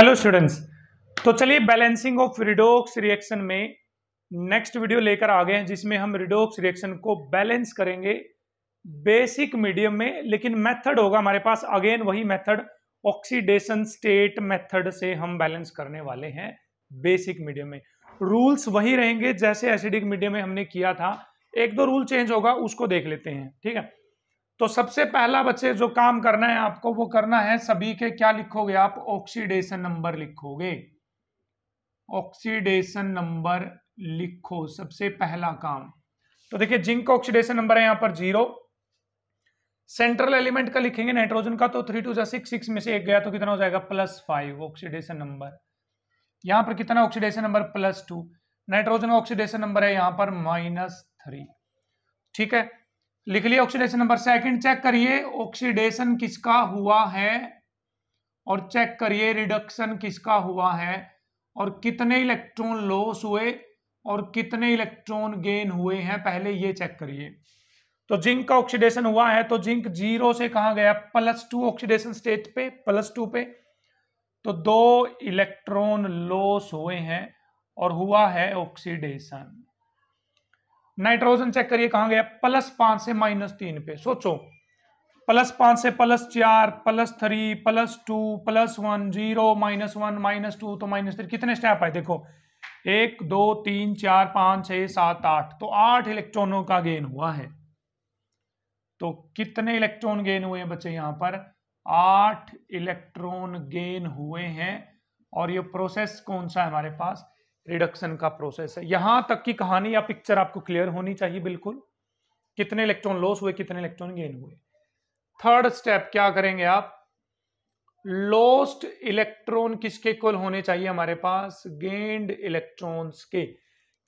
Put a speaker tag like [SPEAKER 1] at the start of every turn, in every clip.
[SPEAKER 1] hello students तो चलिए balancing of redox reaction में नेक्स्ट वीडियो लेकर आ गए हैं जिसमें हम रिडोक्स रिएक्शन को बैलेंस करेंगे बेसिक मीडियम में लेकिन मेथड होगा हमारे पास अगेन वही मेथड ऑक्सीडेशन स्टेट मेथड से हम बैलेंस करने वाले हैं बेसिक मीडियम में रूल्स वही रहेंगे जैसे एसिडिक मीडियम में हमने किया था एक दो रूल चेंज होगा उसको देख लेते हैं ठीक है तो सबसे पहला बच्चे जो काम करना है आपको वो करना है सभी के क्या लिखोगे आप ऑक्सीडेशन नंबर लिखोगे ऑक्सीडेशन नंबर लिखो सबसे पहला काम तो देखिए जिंक ऑक्सीडेशन नंबर है यहां पर जीरो सेंट्रल एलिमेंट का लिखेंगे नाइट्रोजन का तो थ्री टू जा सिक्स सिक्स में से एक गया तो कितना हो जाएगा प्लस फाइव ऑक्सीडेशन नंबर यहां पर कितना oxidation number plus two nitrogen oxidation number है यहां पर माइनस थ्री ठीक है लिख लिया ऑक्सीडेशन नंबर सेकंड चेक करिए ऑक्सीडेशन किसका हुआ है और चेक करिए रिडक्शन किसका हुआ है और कितने इलेक्ट्रॉन लॉस हुए और कितने इलेक्ट्रॉन गेन हुए हैं पहले ये चेक करिए तो जिंक का ऑक्सीडेशन हुआ है तो जिंक जीरो से कहा गया प्लस टू ऑक्सीडेशन स्टेट पे प्लस टू पे तो दो इलेक्ट्रॉन लॉस हुए हैं और हुआ है ऑक्सीडेशन नाइट्रोजन चेक करिए कहा गया प्लस पांच से माइनस तीन पे सोचो प्लस पांच से प्लस चार plus three plus two plus one zero minus one minus two तो माइनस थ्री कितने स्टेप आए देखो एक दो तीन चार पांच छह सात आठ तो आठ इलेक्ट्रॉनों का गेन हुआ है तो कितने इलेक्ट्रॉन गेन हुए हैं बच्चे यहां पर आठ इलेक्ट्रॉन गेन हुए हैं और ये प्रोसेस कौन सा है हमारे पास रिडक्शन का प्रोसेस है यहां तक की कहानी या पिक्चर आपको क्लियर होनी चाहिए बिल्कुल कितने इलेक्ट्रॉन लॉस हुए कितने इलेक्ट्रॉन गेन हुए थर्ड स्टेप क्या करेंगे आप लॉस्ट इलेक्ट्रॉन किसके इक्वल होने चाहिए हमारे पास गेंड इलेक्ट्रॉन्स के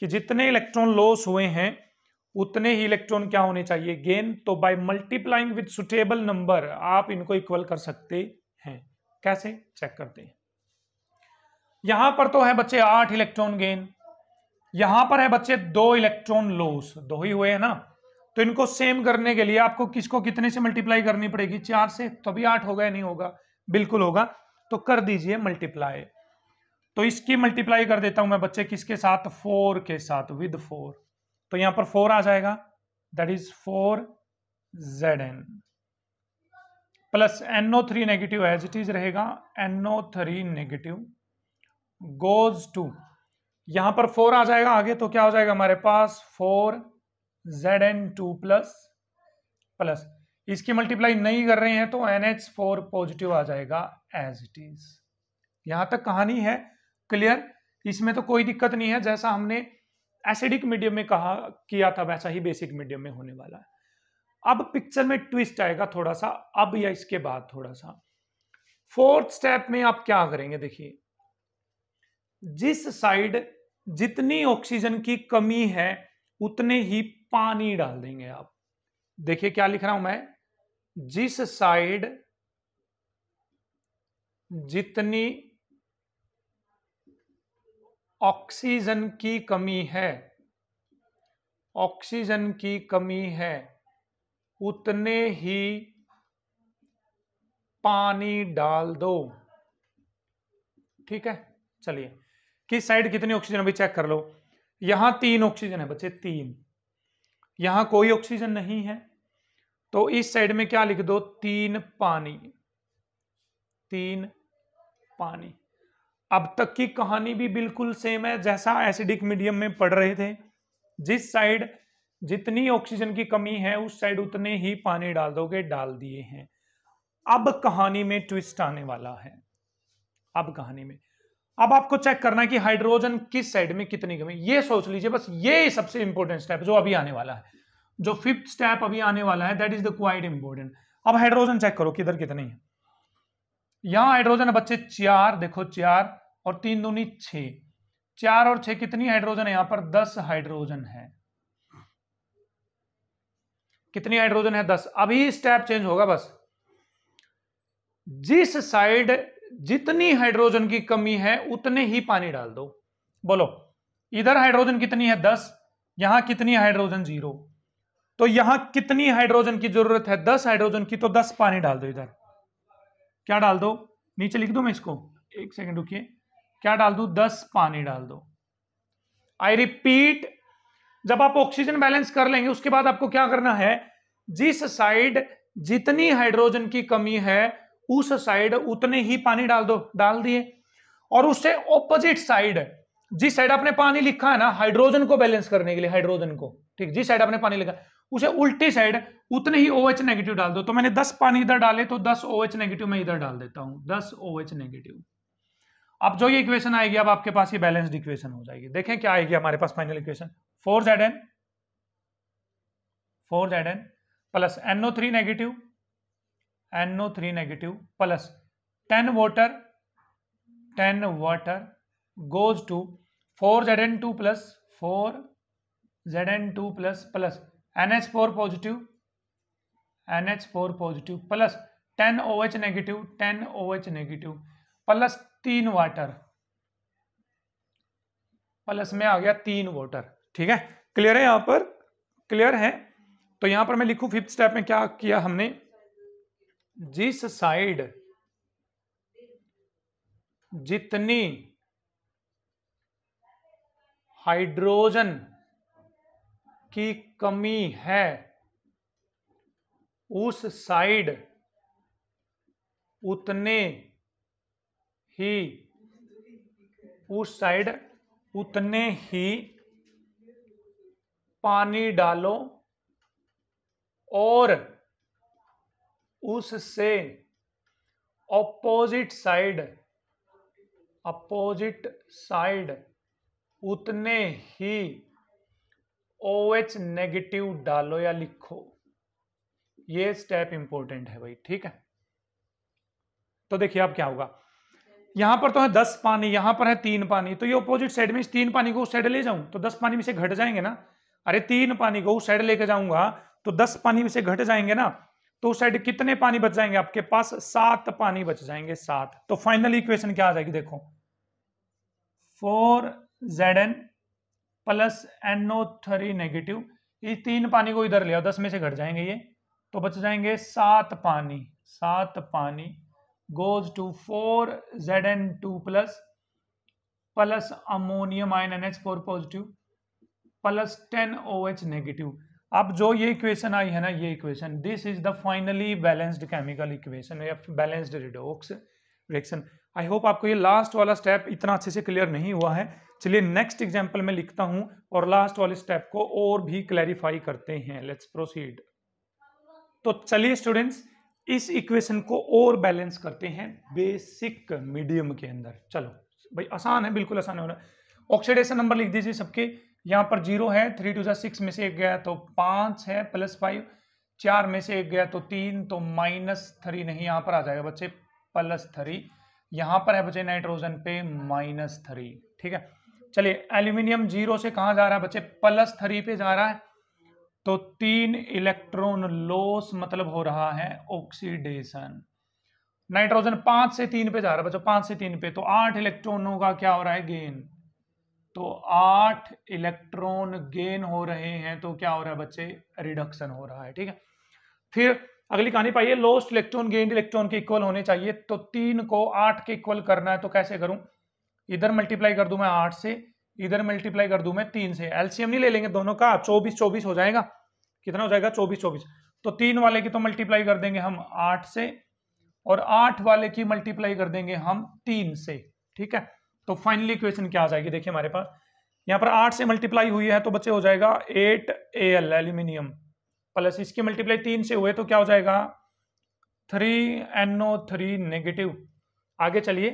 [SPEAKER 1] कि जितने इलेक्ट्रॉन लॉस हुए हैं उतने ही इलेक्ट्रॉन क्या होने चाहिए गेन तो by multiplying with suitable number आप इनको इक्वल कर सकते हैं कैसे चेक करते हैं यहां पर तो है बच्चे आठ इलेक्ट्रॉन गेन यहां पर है बच्चे दो इलेक्ट्रॉन लॉस दो ही हुए हैं ना तो इनको सेम करने के लिए आपको किसको कितने से मल्टीप्लाई करनी पड़ेगी चार से तभी तो आठ होगा या नहीं होगा बिल्कुल होगा तो कर दीजिए मल्टीप्लाई तो इसकी मल्टीप्लाई कर देता हूं मैं बच्चे किसके साथ फोर के साथ विद फोर तो यहां पर फोर आ जाएगा that is four Z N plus N O three negative as it is रहेगा N O three negative goes to यहां पर फोर आ जाएगा आगे तो क्या हो जाएगा हमारे पास four Z N two plus plus इसकी मल्टीप्लाई नहीं कर रहे हैं तो एन एच फोर पॉजिटिव आ जाएगा एज इट इज यहां तक कहानी है क्लियर इसमें तो कोई दिक्कत नहीं है जैसा हमने एसिडिक मीडियम में कहा किया था वैसा ही बेसिक मीडियम में होने वाला है अब पिक्चर में ट्विस्ट आएगा थोड़ा सा अब या इसके बाद थोड़ा सा फोर्थ स्टेप में आप क्या करेंगे देखिए जिस साइड जितनी ऑक्सीजन की कमी है उतने ही पानी डाल देंगे आप देखिए क्या लिख रहा हूं मैं जिस साइड जितनी ऑक्सीजन की कमी है ऑक्सीजन की कमी है उतने ही पानी डाल दो ठीक है चलिए किस साइड कितनी ऑक्सीजन अभी चेक कर लो यहां तीन ऑक्सीजन है बच्चे तीन यहां कोई ऑक्सीजन नहीं है तो इस साइड में क्या लिख दो तीन पानी तीन पानी अब तक की कहानी भी बिल्कुल सेम है जैसा एसिडिक मीडियम में पढ़ रहे थे जिस साइड जितनी ऑक्सीजन की कमी है उस साइड उतने ही पानी डाल दोगे डाल दिए हैं अब कहानी में ट्विस्ट आने वाला है अब कहानी में अब आपको चेक करना है कि हाइड्रोजन किस साइड में कितनी कमी ये सोच लीजिए बस ये सबसे इंपॉर्टेंट स्टेप जो अभी आने वाला है जो फिफ्थ स्टेप अभी आने वाला है that is the quite important अब हाइड्रोजन चेक करो किधर कितनी है यहां हाइड्रोजन है बच्चे चार देखो चार और तीन दूनी छ चार और छह कितनी हाइड्रोजन है यहां पर दस हाइड्रोजन है कितनी हाइड्रोजन है दस अभी स्टेप चेंज होगा बस जिस साइड जितनी हाइड्रोजन की कमी है उतने ही पानी डाल दो बोलो इधर हाइड्रोजन कितनी है दस यहां कितनी हाइड्रोजन जीरो तो यहां कितनी हाइड्रोजन की जरूरत है दस हाइड्रोजन की तो दस पानी डाल दो इधर क्या डाल दो नीचे लिख दो मैं इसको एक सेकंड रुकिए क्या डाल दू दस पानी डाल दो आई रिपीट जब आप ऑक्सीजन बैलेंस कर लेंगे उसके बाद आपको क्या करना है जिस साइड जितनी हाइड्रोजन की कमी है उस साइड उतने ही पानी डाल दो डाल दिए और उससे ऑपोजिट साइड जिस साइड आपने पानी लिखा है ना हाइड्रोजन को बैलेंस करने के लिए हाइड्रोजन को ठीक जिस साइड आपने पानी लिखा उसे उल्टी साइड उतने ही OH नेगेटिव डाल दो तो मैंने 10 पानी इधर डाले तो 10 OH नेगेटिव मैं इधर डाल देता हूं 10 OH नेगेटिव अब जो ये इक्वेशन आएगी अब आपके पास ये बैलेंस्ड इक्वेशन हो जाएगी देखें क्या आएगी हमारे पास final equation four Z N four Z N plus N O three negative N O three negative plus ten water ten water goes to four Z N two plus four Z N two plus plus N H four positive N H four positive plus ten O H negative ten O H negative plus तीन water plus में आ गया तीन water ठीक है clear है यहां पर क्लियर है तो यहां पर मैं लिखू फिफ्थ स्टेप में क्या किया हमने जिस साइड जितनी हाइड्रोजन की कमी है उस साइड उतने ही उस साइड उतने ही पानी डालो और उससे अपोजिट साइड अपोजिट साइड उतने ही ओ एच नेगेटिव डालो या लिखो ये स्टेप इंपॉर्टेंट है भाई ठीक है तो देखिए आप क्या होगा यहां पर तो है दस पानी यहां पर है तीन पानी तो ये अपोजिट साइड में इस तीन पानी को उस साइड ले जाऊं तो दस पानी में से घट जाएंगे ना अरे तीन पानी को उस साइड लेके जाऊंगा तो दस पानी में से घट जाएंगे ना तो उस साइड कितने पानी बच जाएंगे आपके पास सात पानी बच जाएंगे सात तो फाइनल इक्वेशन क्या आ जाएगी देखो four Z N plus N O three negative ये तीन पानी को इधर ले दस में से घट जाएंगे ये तो बच जाएंगे सात पानी सात पानी goes to four Z N two plus plus ammonium ion N H four positive plus ten O H negative अब जो ये इक्वेशन आई है ना ये equation this is the finally balanced chemical equation या balanced redox reaction I hope आपको ये लास्ट वाला स्टेप इतना अच्छे से क्लियर नहीं हुआ है चलिए नेक्स्ट एग्जाम्पल में लिखता हूँ और लास्ट वाले स्टेप को और भी क्लैरिफाई करते हैं लेट्स प्रोसीड तो चलिए स्टूडेंट्स इस इक्वेशन को और बैलेंस करते हैं बेसिक मीडियम के अंदर चलो भाई आसान है बिल्कुल आसान है ऑक्सीडेशन नंबर लिख दीजिए सबके यहाँ पर जीरो है थ्री टू सिक्स में से एक गया तो पाँच है प्लस फाइव चार में से एक गया तो तीन तो माइनस थ्री नहीं यहाँ पर आ जाएगा बच्चे प्लस थ्री यहाँ पर है बच्चे नाइट्रोजन पे माइनस थ्री ठीक है चलिए एल्यूमिनियम जीरो से कहाँ जा रहा है बच्चे प्लस थ्री पे जा रहा है तो तीन इलेक्ट्रॉन लॉस मतलब हो रहा है ऑक्सीडेशन नाइट्रोजन पांच से तीन पे जा रहा है बच्चों पांच से तीन पे तो आठ इलेक्ट्रॉनों का क्या हो रहा है गेन तो आठ इलेक्ट्रॉन गेन हो रहे हैं तो क्या हो रहा है बच्चे रिडक्शन हो रहा है ठीक है फिर अगली कहानी पाइए लोस्ट इलेक्ट्रॉन गेन इलेक्ट्रॉन के इक्वल होने चाहिए तो तीन को आठ के इक्वल करना है तो कैसे करूं इधर मल्टीप्लाई कर दू मैं आठ से इधर मल्टीप्लाई कर दू मैं तीन से एलसीएम नहीं ले लेंगे दोनों का चौबीस चौबीस हो जाएगा कितना हो जाएगा चौबीस चौबीस तो तीन वाले की तो मल्टीप्लाई कर देंगे हम आठ से और आठ वाले की मल्टीप्लाई कर देंगे हम तीन से ठीक है तो फाइनली इक्वेशन क्या आ जाएगी देखिए हमारे पास यहाँ पर आठ से मल्टीप्लाई हुई है तो बच्चे हो जाएगा eight A L aluminium plus इसकी मल्टीप्लाई तीन से हुए तो क्या हो जाएगा three N O three negative आगे चलिए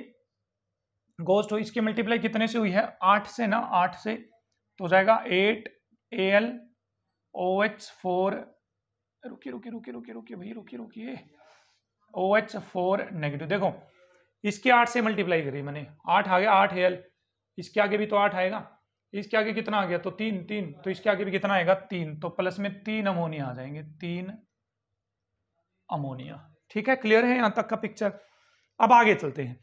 [SPEAKER 1] गोस्ट हो इसकी मल्टीप्लाई कितने से हुई है आठ से ना आठ से तो हो जाएगा eight A L O H four रुकी रुकी रुकी रुकी रुकी भाई रुकी रुकी ओ एच फोर नेगेटिव देखो इसके आठ से मल्टीप्लाई करी मैंने आठ आ गया आठ एल इसके आगे भी तो आठ आएगा इसके आगे कितना आ गया तो तीन तीन तो इसके आगे भी कितना आएगा तीन तो प्लस में तीन अमोनिया आ जाएंगे तीन अमोनिया ठीक है क्लियर है यहां तक का पिक्चर अब आगे चलते हैं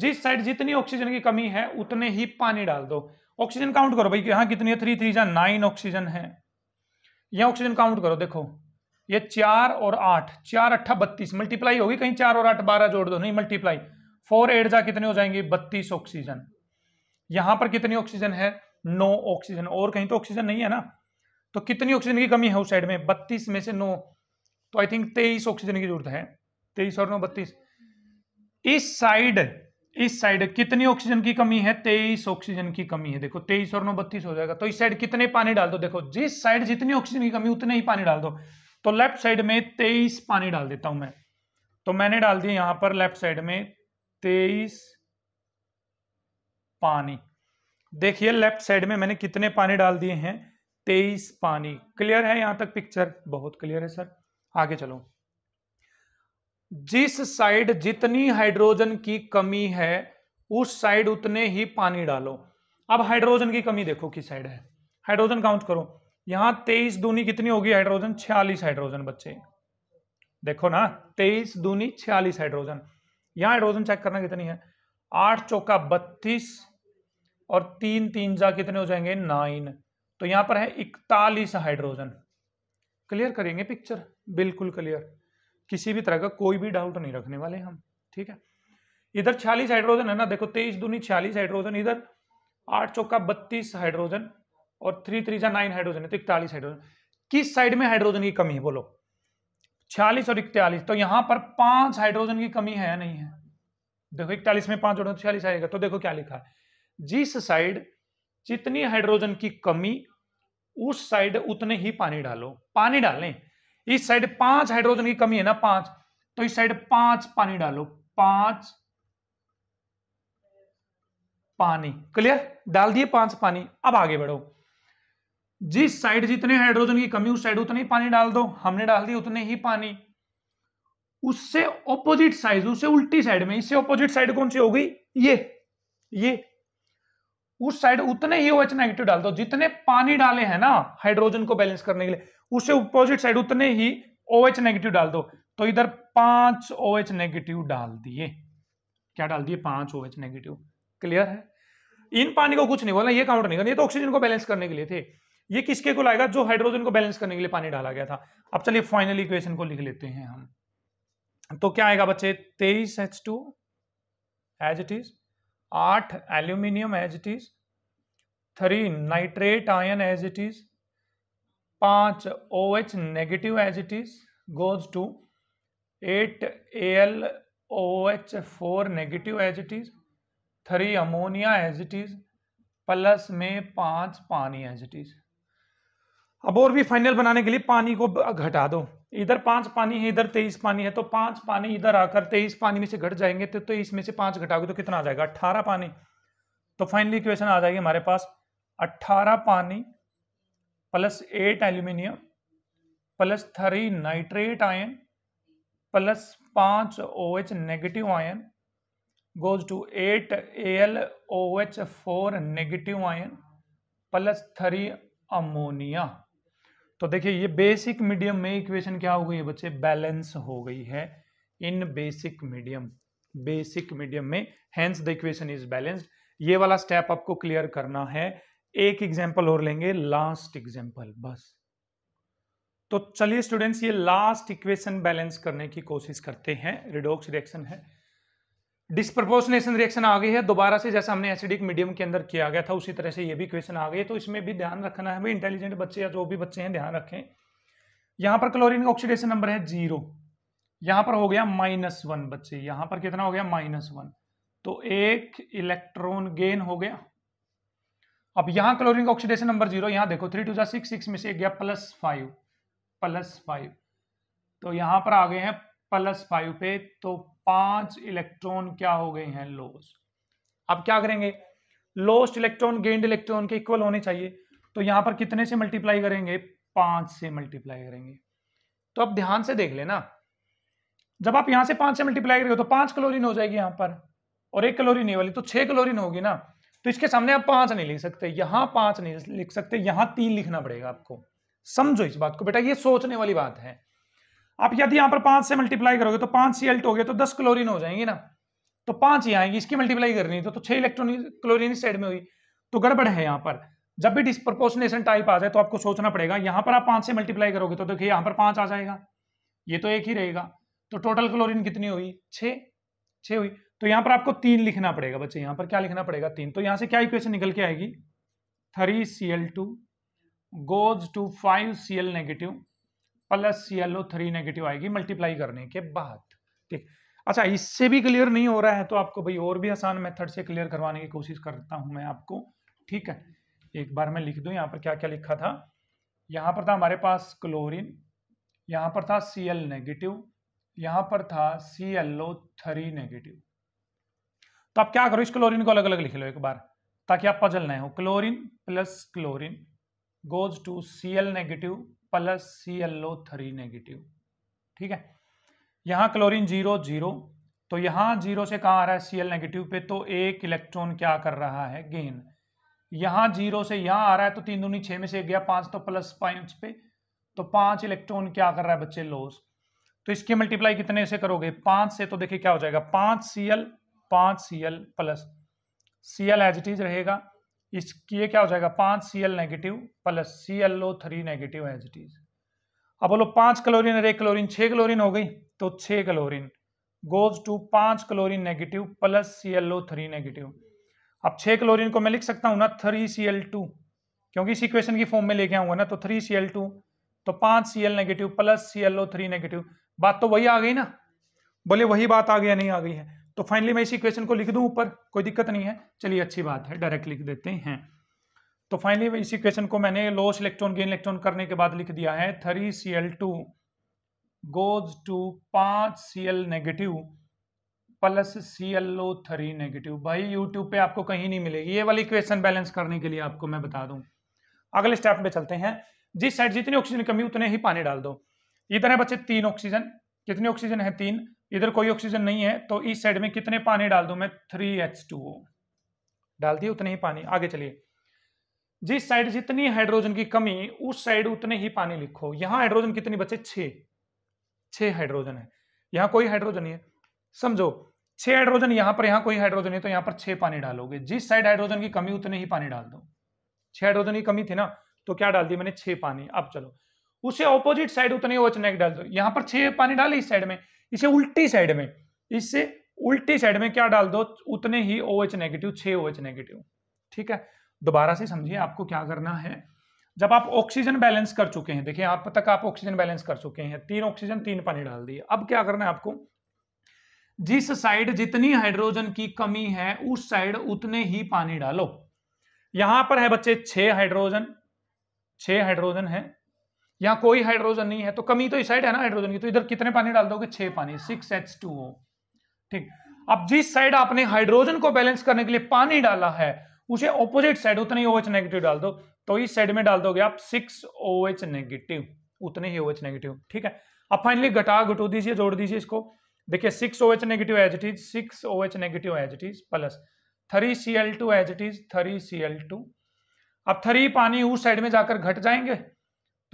[SPEAKER 1] जिस साइड जितनी ऑक्सीजन की कमी है उतने ही पानी डाल दो ऑक्सीजन काउंट करो भाई यहां कितनी है थ्री थ्री जहां नाइन ऑक्सीजन है यहां ऑक्सीजन काउंट करो देखो ये चार और आठ चार अट्ठा बत्तीस मल्टीप्लाई होगी कहीं चार और आठ बारह जोड़ दो नहीं मल्टीप्लाई फोर एट जा कितने हो जाएंगे बत्तीस ऑक्सीजन यहां पर कितनी ऑक्सीजन है नो ऑक्सीजन और कहीं तो ऑक्सीजन नहीं है ना तो कितनी ऑक्सीजन की कमी है उस साइड में बत्तीस में से नो तो आई थिंक तेईस ऑक्सीजन की जरूरत है तेईस और नो बत्तीस इस साइड इस साइड कितनी ऑक्सीजन की कमी है तेईस ऑक्सीजन की कमी है देखो तेईस और नौ बत्तीस हो जाएगा तो इस साइड कितने पानी डाल दो देखो जिस साइड जितनी ऑक्सीजन की कमी उतने ही पानी डाल दो तो लेफ्ट साइड में तेईस पानी डाल देता हूं मैं तो मैंने डाल दिया यहां पर लेफ्ट साइड में तेईस पानी देखिए लेफ्ट साइड में मैंने कितने पानी डाल दिए हैं तेईस पानी क्लियर है यहां तक पिक्चर बहुत क्लियर है सर आगे चलो जिस साइड जितनी हाइड्रोजन की कमी है उस साइड उतने ही पानी डालो अब हाइड्रोजन की कमी देखो किस साइड है हाइड्रोजन काउंट करो यहां तेईस दूनी कितनी होगी हाइड्रोजन छियालीस हाइड्रोजन बच्चे देखो ना तेईस दूनी छियालीस हाइड्रोजन यहां हाइड्रोजन चेक करना कितनी है आठ चौका बत्तीस और तीन तीन जा कितने हो जाएंगे नाइन तो यहां पर है इकतालीस हाइड्रोजन क्लियर करेंगे पिक्चर बिल्कुल क्लियर किसी भी तरह का कोई भी डाउट नहीं रखने वाले हम ठीक है इधर छियालीस हाइड्रोजन है ना देखो तेईस दूनी छियालीस हाइड्रोजन इधर आठ चौका बत्तीस हाइड्रोजन और थ्री थ्री जा नाइन हाइड्रोजन है तो इकतालीस हाइड्रोजन किस साइड में हाइड्रोजन की कमी है बोलो छियालीस और इकतालीस तो यहां पर पांच हाइड्रोजन की कमी है या नहीं है देखो इकतालीस में पांच जोड़ो तो छियालीस आएगा तो देखो क्या लिखा है जिस साइड जितनी हाइड्रोजन की कमी उस साइड उतने ही पानी डालो पानी डालें इस साइड पांच हाइड्रोजन की कमी है ना पांच तो इस साइड पांच पानी डालो पांच पानी क्लियर डाल दिए पांच पानी अब आगे बढ़ो जिस साइड जितने हाइड्रोजन की कमी उस साइड उतने ही पानी डाल दो हमने डाल दी उतने ही पानी उससे ऑपोजिट साइड उससे उल्टी साइड में इससे ऑपोजिट साइड कौन सी हो गई ये ये उस साइड उतने ही ओएच OH नेगेटिव डाल दो जितने पानी डाले हैं ना हाइड्रोजन को बैलेंस करने के लिए उससे ऑपोजिट साइड उतने ही ओएच OH नेगेटिव डाल दो तो इधर पांच ओएच OH नेगेटिव डाल दिए क्या डाल दिए पांच ओएच नेगेटिव क्लियर है इन पानी को कुछ नहीं बोला ये काउंट नहीं करना ये तो ऑक्सीजन को बैलेंस करने के लिए थे ये किसके को लाएगा जो हाइड्रोजन को बैलेंस करने के लिए पानी डाला गया था अब चलिए फाइनल इक्वेशन को लिख लेते हैं हम तो क्या आएगा बच्चे तेईस H two as it is आठ aluminium as it is three nitrate ion as it is पांच O H negative as it is goes to eight A L O H four negative as it is three ammonia as it is plus में पांच पानी as it is अब और भी final बनाने के लिए पानी को घटा दो इधर पांच पानी है इधर तेईस पानी है तो पांच पानी इधर आकर तेईस पानी में से घट जाएंगे तो तेईस तो में से पांच घटाओगे तो कितना आ जाएगा अट्ठारह पानी तो फाइनली क्वेश्चन आ जाएगी हमारे पास अट्ठारह पानी plus eight aluminium plus three nitrate ion plus पांच O H negative ion goes to eight A L O H four negative ion plus three ammonia तो देखिए ये बेसिक मीडियम में इक्वेशन क्या हो गई है बच्चे बैलेंस हो गई है in basic medium basic medium में hence the equation is balanced ये वाला स्टेप आपको क्लियर करना है एक एग्जाम्पल और लेंगे लास्ट एग्जाम्पल बस तो चलिए स्टूडेंट्स ये लास्ट इक्वेशन बैलेंस करने की कोशिश करते हैं रिडोक्स रिएक्शन है डिस्प्रपोर्शनेशन रिएक्शन आ गई है दोबारा से जैसा हमने एसिडिक मीडियम के अंदर किया गया था उसी तरह से ये भी क्वेश्चन आ गए तो इसमें भी ध्यान रखना है भाई इंटेलिजेंट बच्चे या जो भी बच्चे हैं ध्यान रखें यहाँ पर क्लोरीन का ऑक्सीडेशन नंबर है जीरो यहाँ पर हो गया माइनस वन बच्चे यहाँ पर कितना हो गया माइनस वन तो एक इलेक्ट्रॉन गेन हो गया अब यहाँ क्लोरीन ऑक्सीडेशन नंबर जीरो यहाँ देखो थ्री टू जा सिक्स सिक्स में से गया प्लस फाइव प्लस फाइव तो यहाँ पर आ गए हैं प्लस फाइव पे तो पांच इलेक्ट्रॉन क्या हो गए हैं लोस अब क्या करेंगे लोस्ट इलेक्ट्रॉन गेंड इलेक्ट्रॉन के इक्वल होने चाहिए तो यहां पर कितने से मल्टीप्लाई करेंगे पांच से मल्टीप्लाई करेंगे तो अब ध्यान से देख लेना जब आप यहां से पांच से मल्टीप्लाई करेंगे तो पांच क्लोरीन हो जाएगी यहां पर और एक क्लोरीन नहीं वाली तो छह क्लोरीन होगी ना तो इसके सामने आप पांच नहीं लिख सकते यहां पांच नहीं लिख सकते यहां तीन लिखना पड़ेगा आपको समझो इस बात को बेटा ये सोचने वाली बात है आप यदि यहां पर पांच से मल्टीप्लाई करोगे तो पांच सी एल्ट हो गए तो दस क्लोरीन हो जाएंगी ना तो पांच ही आएंगी इसकी मल्टीप्लाई करनी तो, तो छह इलेक्ट्रॉन क्लोरीन साइड में हुई तो गड़बड़ है यहां पर जब भी डिस्प्रपोर्शनेशन टाइप आ जाए तो आपको सोचना पड़ेगा यहाँ पर आप पांच से मल्टीप्लाई करोगे तो देखिए यहाँ पर पांच आ जाएगा ये तो एक ही रहेगा तो टोटल क्लोरीन कितनी हुई छे छः हुई तो यहाँ पर आपको तीन लिखना पड़ेगा बच्चे यहाँ पर क्या लिखना पड़ेगा तीन तो यहाँ से क्या इक्वेशन निकल के आएगी three C L two goes to five C L negative plus C L O three negative आएगी मल्टीप्लाई करने के बाद ठीक अच्छा इससे भी क्लियर नहीं हो रहा है तो आपको भाई और भी आसान मेथड से क्लियर करवाने की कोशिश करता हूं मैं आपको ठीक है एक बार मैं लिख दूं यहां पर क्या क्या लिखा था यहां पर था हमारे पास क्लोरीन यहां पर था सी एल नेगेटिव यहां पर था C L O three negative तो आप क्या करो इस क्लोरिन को अलग अलग लिख लो एक बार ताकि आप पजल ना हो chlorine plus chlorine goes to C L negative plus C L O three negative ठीक है यहां क्लोरीन जीरो जीरो तो यहां जीरो से कहा आ रहा है सी एल नेगेटिव पे तो एक इलेक्ट्रॉन क्या कर रहा है गेन यहां जीरो से यहां आ रहा है तो तीन दूनी छह में से गया पांच तो प्लस पाँच पे तो पांच इलेक्ट्रॉन क्या कर रहा है बच्चे लॉस तो इसके मल्टीप्लाई कितने से करोगे पांच से तो देखिए क्या हो जाएगा पांच C L CL C L plus C L as it is रहेगा इस ये क्या हो जाएगा पांच C L negative plus C L O three negative as it is अब बोलो पांच क्लोरीन और एक क्लोरीन छह क्लोरीन हो गई तो छह क्लोरीन गोज टू पांच chlorine negative plus C L O three negative अब छह क्लोरीन को मैं लिख सकता हूं ना थ्री सी एल टू क्योंकि इस इक्वेशन की फॉर्म में लेके आऊंगा ना तो थ्री सी एल टू तो पांच C L negative plus C L O three negative बात तो वही आ गई ना बोले वही बात आ गया नहीं आ गई है तो फाइनली मैं इस इक्वेशन को लिख दूं ऊपर कोई दिक्कत नहीं है चलिए अच्छी बात है डायरेक्ट लिख देते हैं तो फाइनली इस इक्वेशन को मैंने लोस इलेक्ट्रॉन गेन इलेक्ट्रॉन करने के बाद लिख दिया है three C L two goes to पांच C L negative plus C L O three negative भाई यूट्यूब पे आपको कहीं नहीं मिलेगी ये वाली इक्वेशन बैलेंस करने के लिए आपको मैं बता दूं अगले स्टेप में चलते हैं जिस साइड जितनी ऑक्सीजन कमी उतने ही पानी डाल दो इधर है बच्चे तीन ऑक्सीजन कितने ऑक्सीजन है तीन इधर कोई ऑक्सीजन नहीं है तो इस साइड में कितने पानी डाल दूं मैं थ्री एच टू ओ डाल दिए उतने ही पानी आगे चलिए जिस साइड जितनी हाइड्रोजन की कमी उस साइड उतने ही पानी लिखो यहाँ हाइड्रोजन कितनी बचे छ हाइड्रोजन है यहां कोई हाइड्रोजन नहीं है समझो छह हाइड्रोजन यहां पर यहां कोई हाइड्रोजन है तो यहाँ पर छह पानी डालोगे जिस साइड हाइड्रोजन की कमी उतने ही पानी डाल दो छह हाइड्रोजन की कमी थी ना तो क्या डाल दी मैंने छह पानी अब चलो उसे ऑपोजिट साइड उतने वचन डाल दो यहाँ पर छह पानी डाले इस साइड में इसे उल्टी साइड में इससे उल्टी साइड में क्या डाल दो उतने ही ओ एच नेगेटिव छः ओ एच नेगेटिव ठीक है दोबारा से समझिए आपको क्या करना है जब आप ऑक्सीजन बैलेंस कर चुके हैं देखिए आप तक आप ऑक्सीजन बैलेंस कर चुके हैं तीन ऑक्सीजन तीन पानी डाल दिए अब क्या करना है आपको जिस साइड जितनी हाइड्रोजन की कमी है उस साइड उतने ही पानी डालो यहां पर है बच्चे छह हाइड्रोजन छह हाइड्रोजन है यहाँ कोई हाइड्रोजन नहीं है तो कमी तो इस साइड है ना हाइड्रोजन की तो इधर कितने पानी डाल दोगे छह पानी सिक्स एच टू ओ ठीक अब जिस साइड आपने हाइड्रोजन को बैलेंस करने के लिए पानी डाला है उसे ऑपोजिट साइड उतने ही OH नेगेटिव डाल दो तो इस साइड में डाल दोगे आप सिक्स OH नेगेटिव उतने ही OH नेगेटिव ठीक है अब फाइनली घटा घटो दीजिए जोड़ दीजिए इसको देखिए six O H negative as it is six O H negative as it is plus three C L two as it is three C L two अब थ्री पानी उस साइड में जाकर घट जाएंगे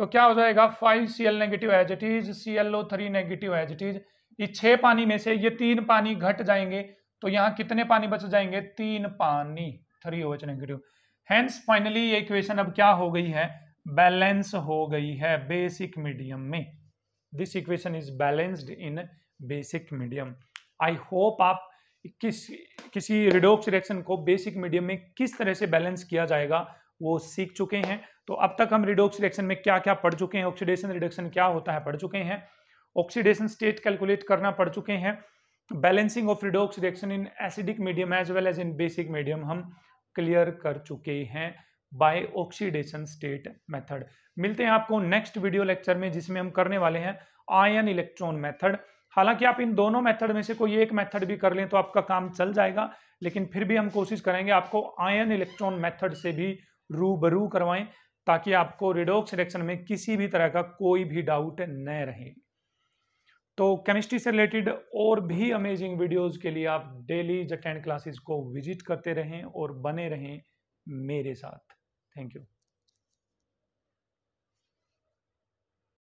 [SPEAKER 1] तो क्या हो जाएगा five C L negative as it is C L O three negative as it is ये छह पानी में से ये तीन पानी घट जाएंगे तो यहाँ कितने पानी बच जाएंगे तीन पानी three O H negative hence finally ये इक्वेशन अब क्या हो गई है बैलेंस हो गई है बेसिक मीडियम में this equation is balanced in basic medium I hope आप किस किसी रिडोक्स रिएक्शन को बेसिक मीडियम में किस तरह से बैलेंस किया जाएगा वो सीख चुके हैं तो अब तक हम रिडोक्स रिएक्शन में क्या क्या पढ़ चुके हैं ऑक्सीडेशन रिडक्शन क्या होता है पढ़ चुके हैं ऑक्सीडेशन स्टेट कैलकुलेट करना पड़ चुके हैं balancing of redox reaction in acidic medium as well as in basic medium हम क्लियर कर चुके हैं बाय ऑक्सीडेशन स्टेट मेथड मिलते हैं आपको नेक्स्ट वीडियो लेक्चर में जिसमें हम करने वाले हैं आयन इलेक्ट्रॉन मेथड हालांकि आप इन दोनों मेथड में से कोई एक मेथड भी कर लें तो आपका काम चल जाएगा लेकिन फिर भी हम कोशिश करेंगे आपको आयन इलेक्ट्रॉन मेथड से भी रूबरू करवाएं ताकि आपको रिडोक्स सिलेक्शन में किसी भी तरह का कोई भी डाउट न रहे तो केमिस्ट्री से रिलेटेड और भी अमेजिंग वीडियोस के लिए आप डेली जटैंड क्लासेस को विजिट करते रहें और बने रहें मेरे साथ थैंक यू